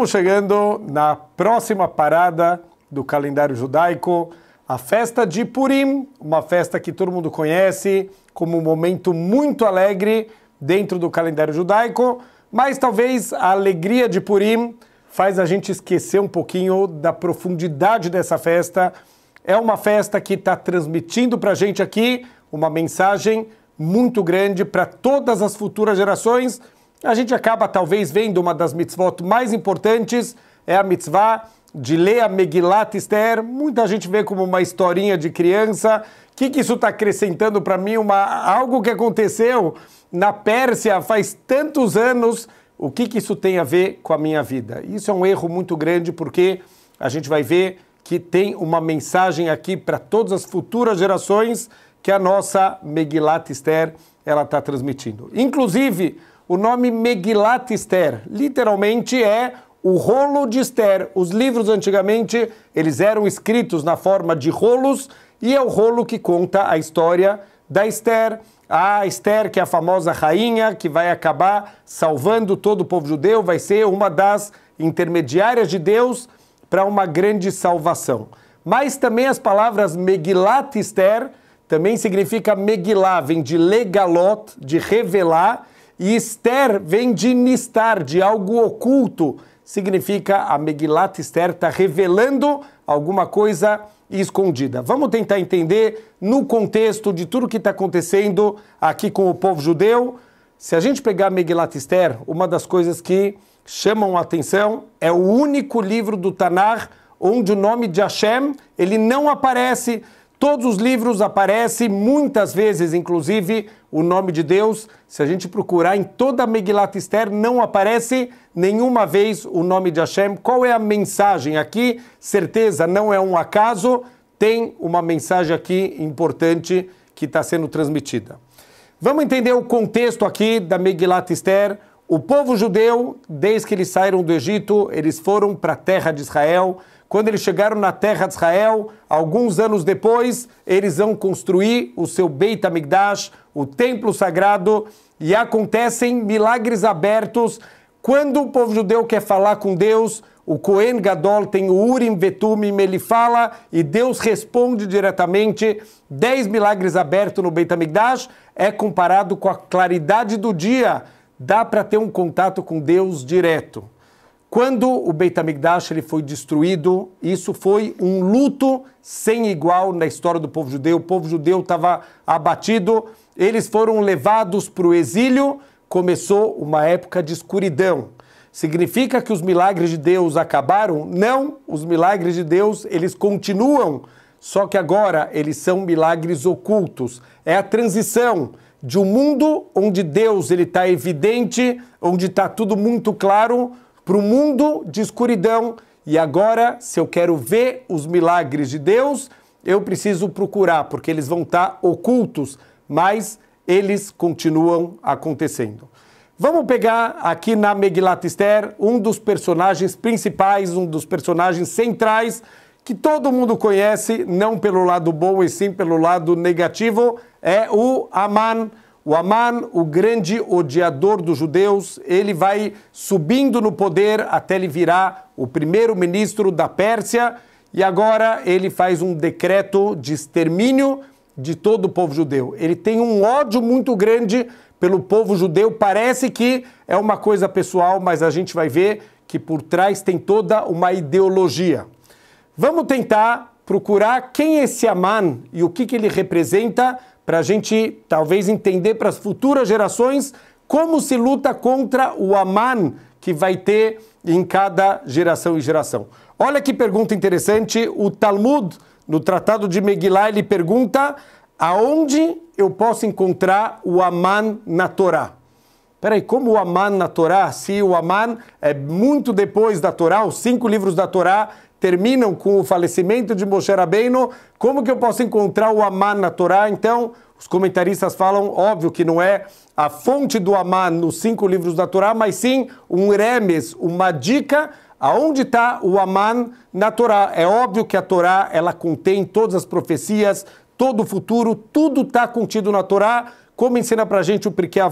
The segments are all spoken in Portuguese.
Estamos chegando na próxima parada do calendário judaico, a festa de Purim, uma festa que todo mundo conhece como um momento muito alegre dentro do calendário judaico, mas talvez a alegria de Purim faz a gente esquecer um pouquinho da profundidade dessa festa. É uma festa que está transmitindo para a gente aqui uma mensagem muito grande para todas as futuras gerações a gente acaba talvez vendo uma das mitzvot mais importantes, é a mitzvah de ler a Megilat Esther. Muita gente vê como uma historinha de criança. O que, que isso está acrescentando para mim? Uma, algo que aconteceu na Pérsia faz tantos anos. O que, que isso tem a ver com a minha vida? Isso é um erro muito grande porque a gente vai ver que tem uma mensagem aqui para todas as futuras gerações que a nossa Megilat Esther ela está transmitindo. Inclusive, o nome Megilat Esther literalmente é o rolo de Esther. Os livros antigamente eles eram escritos na forma de rolos e é o rolo que conta a história da Esther. A Esther, que é a famosa rainha que vai acabar salvando todo o povo judeu, vai ser uma das intermediárias de Deus para uma grande salvação. Mas também as palavras Megilat Esther também significa Megilá, vem de legalot, de revelar, e Esther vem de Nistar, de algo oculto. Significa a Megilat Esther está revelando alguma coisa escondida. Vamos tentar entender no contexto de tudo que está acontecendo aqui com o povo judeu. Se a gente pegar Megilat Esther, uma das coisas que chamam a atenção é o único livro do Tanar onde o nome de Hashem ele não aparece Todos os livros aparecem, muitas vezes, inclusive, o nome de Deus. Se a gente procurar em toda a Megilat Esther, não aparece nenhuma vez o nome de Hashem. Qual é a mensagem aqui? Certeza, não é um acaso. Tem uma mensagem aqui importante que está sendo transmitida. Vamos entender o contexto aqui da Megilat Esther. O povo judeu, desde que eles saíram do Egito, eles foram para a terra de Israel quando eles chegaram na terra de Israel, alguns anos depois, eles vão construir o seu Beit HaMikdash, o templo sagrado, e acontecem milagres abertos. Quando o povo judeu quer falar com Deus, o Cohen Gadol tem o Urim Vetumim, ele fala e Deus responde diretamente. Dez milagres abertos no Beit HaMikdash é comparado com a claridade do dia. Dá para ter um contato com Deus direto. Quando o Beit HaMikdash ele foi destruído, isso foi um luto sem igual na história do povo judeu. O povo judeu estava abatido, eles foram levados para o exílio, começou uma época de escuridão. Significa que os milagres de Deus acabaram? Não, os milagres de Deus, eles continuam, só que agora eles são milagres ocultos. É a transição de um mundo onde Deus ele está evidente, onde está tudo muito claro, para o mundo de escuridão. E agora, se eu quero ver os milagres de Deus, eu preciso procurar, porque eles vão estar tá ocultos, mas eles continuam acontecendo. Vamos pegar aqui na Megilat Esther um dos personagens principais, um dos personagens centrais que todo mundo conhece, não pelo lado bom e sim pelo lado negativo, é o Aman. O Aman, o grande odiador dos judeus, ele vai subindo no poder até ele virar o primeiro-ministro da Pérsia e agora ele faz um decreto de extermínio de todo o povo judeu. Ele tem um ódio muito grande pelo povo judeu. Parece que é uma coisa pessoal, mas a gente vai ver que por trás tem toda uma ideologia. Vamos tentar procurar quem é esse Aman e o que, que ele representa para a gente talvez entender para as futuras gerações como se luta contra o Aman que vai ter em cada geração e geração. Olha que pergunta interessante, o Talmud, no Tratado de Megillah, ele pergunta aonde eu posso encontrar o Aman na Torá. Peraí, como o Aman na Torá, se o Aman é muito depois da Torá, os cinco livros da Torá terminam com o falecimento de Moshe Rabbeinu. Como que eu posso encontrar o Amã na Torá? Então, os comentaristas falam, óbvio que não é a fonte do Amã nos cinco livros da Torá, mas sim um remes, uma dica aonde está o Aman na Torá. É óbvio que a Torá ela contém todas as profecias, todo o futuro, tudo está contido na Torá, como ensina para gente o Pirkei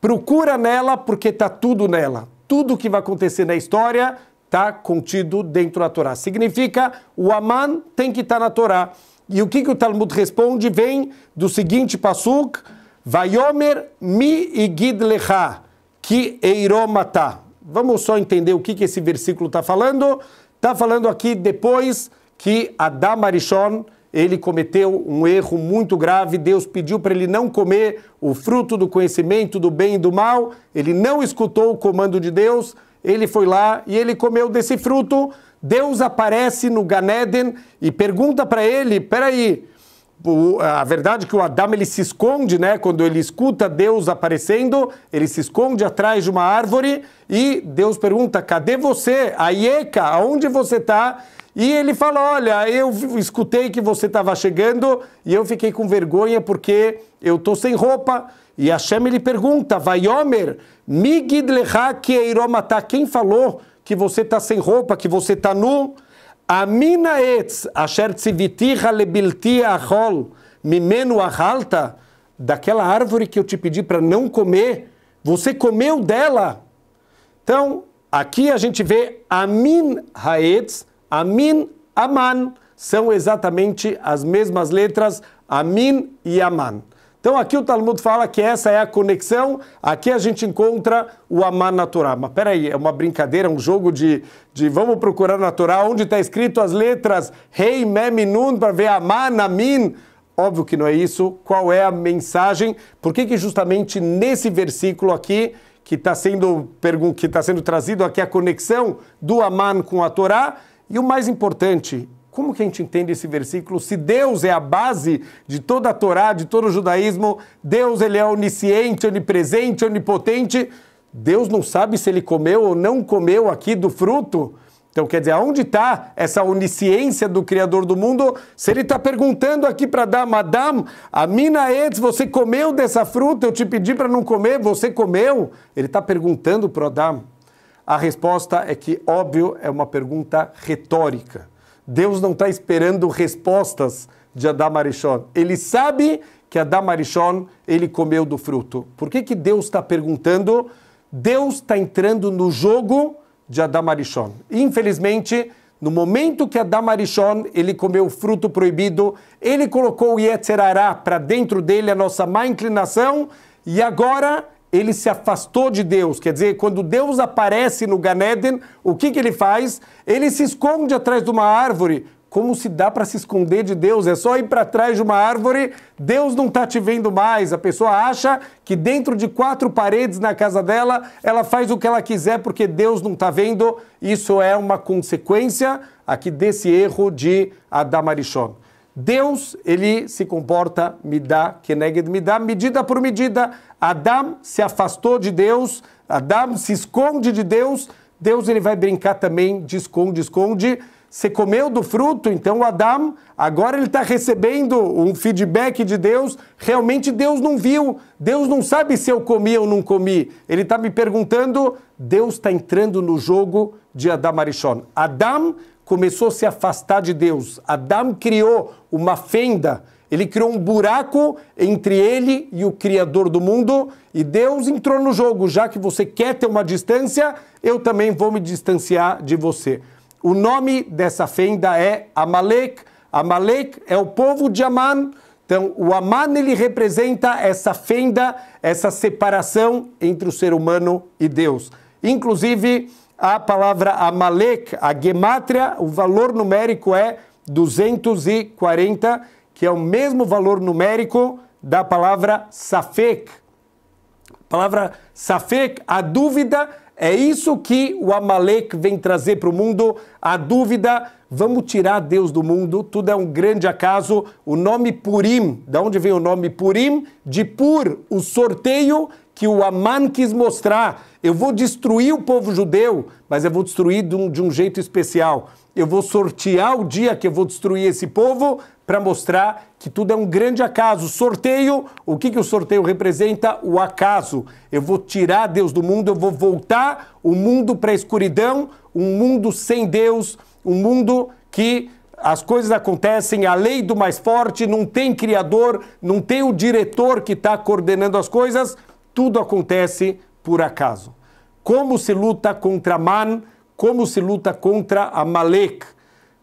Procura nela porque está tudo nela. Tudo que vai acontecer na história está contido dentro da Torá. Significa o Aman tem que estar tá na Torá. E o que, que o Talmud responde vem do seguinte passuk: Vayomer mi igid lecha, que eiromata. Vamos só entender o que, que esse versículo está falando. Está falando aqui depois que Adam Arishon, ele cometeu um erro muito grave. Deus pediu para ele não comer o fruto do conhecimento do bem e do mal. Ele não escutou o comando de Deus ele foi lá e ele comeu desse fruto. Deus aparece no Ganeden e pergunta para ele: peraí, a verdade é que o Adão ele se esconde, né? Quando ele escuta Deus aparecendo, ele se esconde atrás de uma árvore e Deus pergunta: cadê você? Ieca, aonde você está? E ele fala: Olha, eu escutei que você estava chegando e eu fiquei com vergonha porque eu estou sem roupa. E Hashem ele pergunta, Vaiomer, Migidlecha Keiromata, quem falou que você está sem roupa, que você está nu? Amina etz, asher tzivitiha lebiltia achol, mimenu achalta, daquela árvore que eu te pedi para não comer, você comeu dela. Então, aqui a gente vê Amin Haetz, Amin Aman, são exatamente as mesmas letras Amin e Aman. Então aqui o Talmud fala que essa é a conexão, aqui a gente encontra o amar natural. Mas peraí, é uma brincadeira, um jogo de, de vamos procurar natural, onde está escrito as letras Rei, hey, Mem, Nun, para ver amar, Namin. Óbvio que não é isso. Qual é a mensagem? Por que, que justamente nesse versículo aqui, que está sendo, que tá sendo trazido aqui a conexão do Aman com a Torá, e o mais importante, como que a gente entende esse versículo? Se Deus é a base de toda a Torá, de todo o judaísmo, Deus ele é onisciente, onipresente, onipotente, Deus não sabe se ele comeu ou não comeu aqui do fruto? Então, quer dizer, aonde está essa onisciência do Criador do mundo? Se ele está perguntando aqui para dar, Madame, a mina você comeu dessa fruta? Eu te pedi para não comer, você comeu? Ele está perguntando para Adam. A resposta é que, óbvio, é uma pergunta retórica. Deus não está esperando respostas de Adam Arishon. Ele sabe que Adam Arishon, ele comeu do fruto. Por que, que Deus está perguntando? Deus está entrando no jogo de Adam Arishon. Infelizmente, no momento que Adam Arishon, ele comeu o fruto proibido, ele colocou o Yetzerará para dentro dele, a nossa má inclinação, e agora ele se afastou de Deus. Quer dizer, quando Deus aparece no Ganeden, o que, que ele faz? Ele se esconde atrás de uma árvore. Como se dá para se esconder de Deus? É só ir para trás de uma árvore, Deus não está te vendo mais. A pessoa acha que dentro de quatro paredes na casa dela, ela faz o que ela quiser porque Deus não está vendo. Isso é uma consequência aqui desse erro de Adam Arishon. Deus, ele se comporta midá, me dá medida por medida. Adam se afastou de Deus, Adam se esconde de Deus, Deus ele vai brincar também de esconde, esconde. Você comeu do fruto, então Adam, agora ele está recebendo um feedback de Deus. Realmente Deus não viu, Deus não sabe se eu comi ou não comi. Ele está me perguntando, Deus está entrando no jogo de Adam Arishon. Adam começou a se afastar de Deus. Adão criou uma fenda, ele criou um buraco entre ele e o Criador do mundo, e Deus entrou no jogo. Já que você quer ter uma distância, eu também vou me distanciar de você. O nome dessa fenda é Amalek. Amalek é o povo de Amã. Então, o Aman ele representa essa fenda, essa separação entre o ser humano e Deus. Inclusive, a palavra Amalek, a gemátria, o valor numérico é 240, que é o mesmo valor numérico da palavra Safek. A palavra Safek, a dúvida, é isso que o Amalek vem trazer para o mundo, a dúvida, vamos tirar Deus do mundo, tudo é um grande acaso. O nome Purim, da onde vem o nome Purim? De Pur, o sorteio, que o Aman quis mostrar. Eu vou destruir o povo judeu, mas eu vou destruir de um, de um jeito especial. Eu vou sortear o dia que eu vou destruir esse povo para mostrar que tudo é um grande acaso. Sorteio, o que, que o sorteio representa? O acaso. Eu vou tirar Deus do mundo, eu vou voltar o mundo para a escuridão, um mundo sem Deus, um mundo que as coisas acontecem, a lei do mais forte, não tem criador, não tem o diretor que está coordenando as coisas tudo acontece por acaso. Como se luta contra Man, como se luta contra Amalek.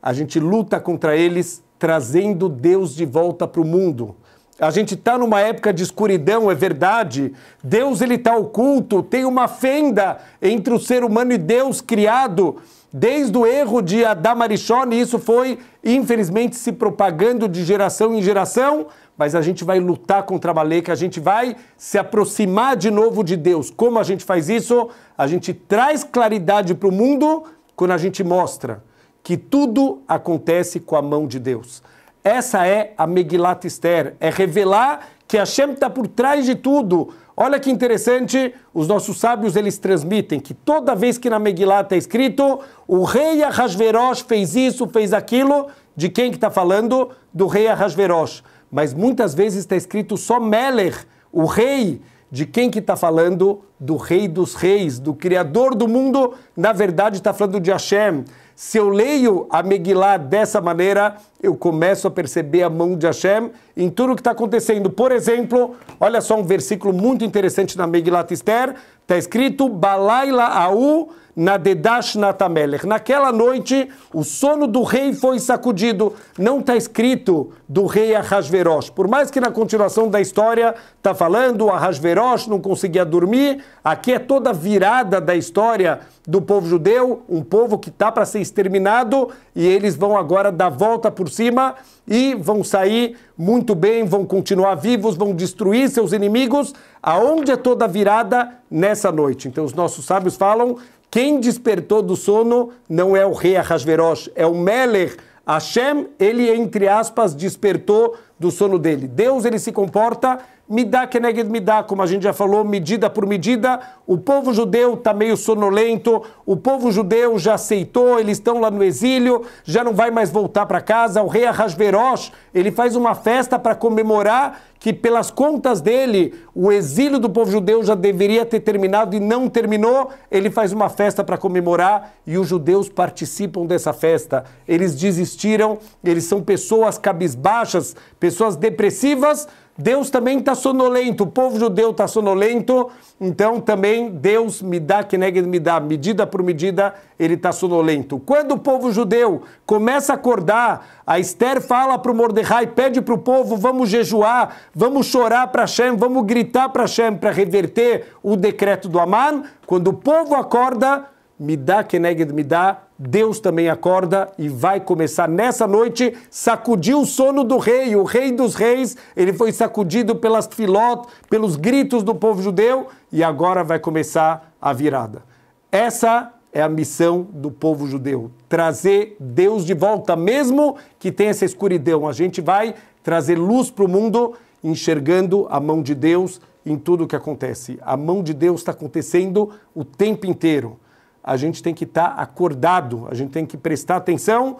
A gente luta contra eles trazendo Deus de volta para o mundo. A gente está numa época de escuridão, é verdade. Deus ele está oculto, tem uma fenda entre o ser humano e Deus criado desde o erro de Marichone, isso foi, infelizmente, se propagando de geração em geração, mas a gente vai lutar contra a Maleca, a gente vai se aproximar de novo de Deus. Como a gente faz isso? A gente traz claridade para o mundo quando a gente mostra que tudo acontece com a mão de Deus. Essa é a Megilat Esther, é revelar que a Hashem está por trás de tudo. Olha que interessante, os nossos sábios eles transmitem que toda vez que na Megilá está escrito o rei Ahasverosh fez isso, fez aquilo, de quem que está falando? Do rei Ahasverosh. Mas muitas vezes está escrito só Meler, o rei de quem que está falando? Do rei dos reis, do criador do mundo, na verdade está falando de Hashem. Se eu leio a Megillah dessa maneira, eu começo a perceber a mão de Hashem em tudo o que está acontecendo. Por exemplo, olha só um versículo muito interessante na Megillah Tester, está escrito Balaila Aú na Dedash Natamelech. Naquela noite, o sono do rei foi sacudido. Não está escrito do rei Ahasverosh. Por mais que na continuação da história está falando, Ahasverosh não conseguia dormir. Aqui é toda virada da história do povo judeu, um povo que está para ser exterminado, e eles vão agora dar volta por cima e vão sair muito bem, vão continuar vivos, vão destruir seus inimigos. Aonde é toda virada? Nessa noite. Então, os nossos sábios falam quem despertou do sono não é o rei Ahasverosh, é o Meler. Hashem, ele, entre aspas, despertou do sono dele. Deus ele se comporta me dá que neged me dá, como a gente já falou, medida por medida. O povo judeu está meio sonolento, o povo judeu já aceitou, eles estão lá no exílio, já não vai mais voltar para casa. O rei Arrasverosh, ele faz uma festa para comemorar que pelas contas dele, o exílio do povo judeu já deveria ter terminado e não terminou. Ele faz uma festa para comemorar e os judeus participam dessa festa. Eles desistiram, eles são pessoas cabisbaixas, pessoas pessoas depressivas, Deus também está sonolento, o povo judeu está sonolento, então também Deus me dá, que nega me dá, medida por medida, ele está sonolento. Quando o povo judeu começa a acordar, a Esther fala para o Mordecai, pede para o povo, vamos jejuar, vamos chorar para Hashem, vamos gritar para Hashem para reverter o decreto do Aman. Quando o povo acorda, me dá, que nega me dá, Deus também acorda e vai começar nessa noite sacudir o sono do rei, o rei dos reis. Ele foi sacudido pelas filot, pelos gritos do povo judeu e agora vai começar a virada. Essa é a missão do povo judeu, trazer Deus de volta, mesmo que tenha essa escuridão. A gente vai trazer luz para o mundo, enxergando a mão de Deus em tudo o que acontece. A mão de Deus está acontecendo o tempo inteiro a gente tem que estar tá acordado, a gente tem que prestar atenção.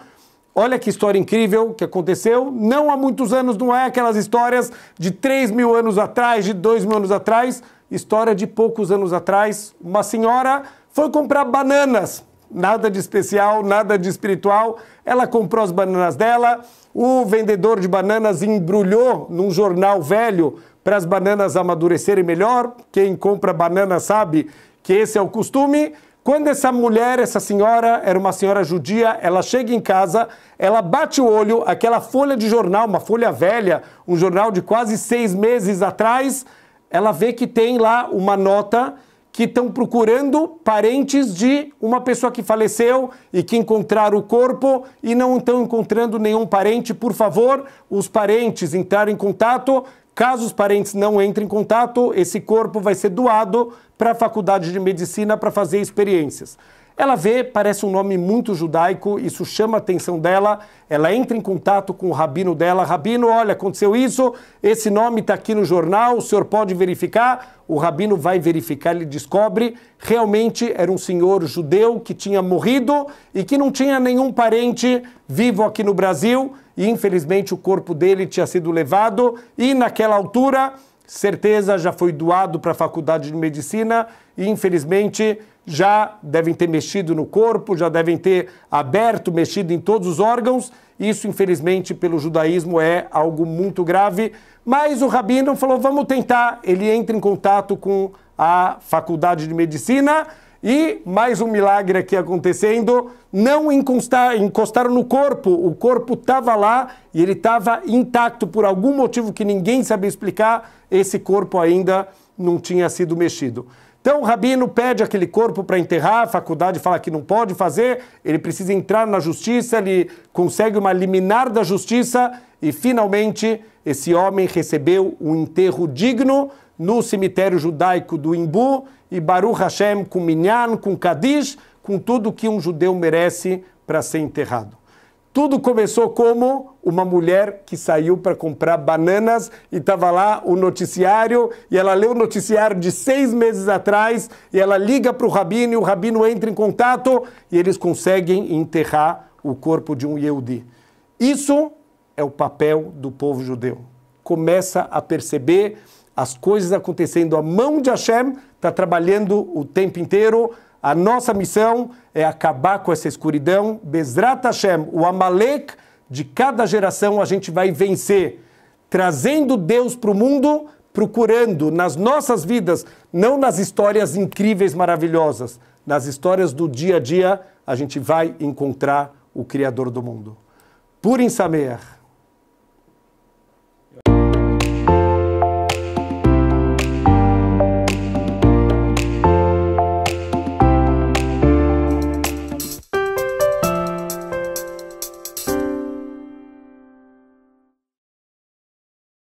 Olha que história incrível que aconteceu. Não há muitos anos, não é aquelas histórias de 3 mil anos atrás, de 2 mil anos atrás. História de poucos anos atrás. Uma senhora foi comprar bananas. Nada de especial, nada de espiritual. Ela comprou as bananas dela. O vendedor de bananas embrulhou num jornal velho para as bananas amadurecerem melhor. Quem compra banana sabe que esse é o costume. Quando essa mulher, essa senhora, era uma senhora judia, ela chega em casa, ela bate o olho, aquela folha de jornal, uma folha velha, um jornal de quase seis meses atrás, ela vê que tem lá uma nota que estão procurando parentes de uma pessoa que faleceu e que encontraram o corpo e não estão encontrando nenhum parente. Por favor, os parentes entrarem em contato Caso os parentes não entrem em contato, esse corpo vai ser doado para a Faculdade de Medicina para fazer experiências. Ela vê, parece um nome muito judaico, isso chama a atenção dela. Ela entra em contato com o rabino dela. Rabino, olha, aconteceu isso, esse nome está aqui no jornal, o senhor pode verificar? O rabino vai verificar, ele descobre, realmente era um senhor judeu que tinha morrido e que não tinha nenhum parente vivo aqui no Brasil. E infelizmente o corpo dele tinha sido levado e naquela altura certeza já foi doado para a faculdade de medicina e infelizmente já devem ter mexido no corpo, já devem ter aberto, mexido em todos os órgãos. Isso, infelizmente, pelo judaísmo é algo muito grave. Mas o rabino falou: vamos tentar. Ele entra em contato com a faculdade de medicina. E mais um milagre aqui acontecendo: não encostar, encostaram no corpo, o corpo estava lá e ele estava intacto por algum motivo que ninguém sabia explicar. Esse corpo ainda não tinha sido mexido. Então o rabino pede aquele corpo para enterrar, a faculdade fala que não pode fazer, ele precisa entrar na justiça, ele consegue uma liminar da justiça e finalmente esse homem recebeu um enterro digno no cemitério judaico do Imbu e Baruch Hashem com Minyan, com Kadish, com tudo que um judeu merece para ser enterrado. Tudo começou como uma mulher que saiu para comprar bananas e estava lá o noticiário e ela leu o noticiário de seis meses atrás e ela liga para o rabino e o rabino entra em contato e eles conseguem enterrar o corpo de um Yehudi. Isso é o papel do povo judeu. Começa a perceber as coisas acontecendo. A mão de Hashem está trabalhando o tempo inteiro. A nossa missão é acabar com essa escuridão. Bezrat Hashem, o Amalek de cada geração a gente vai vencer, trazendo Deus para o mundo, procurando nas nossas vidas, não nas histórias incríveis, maravilhosas, nas histórias do dia a dia, a gente vai encontrar o Criador do mundo. Purim Samer.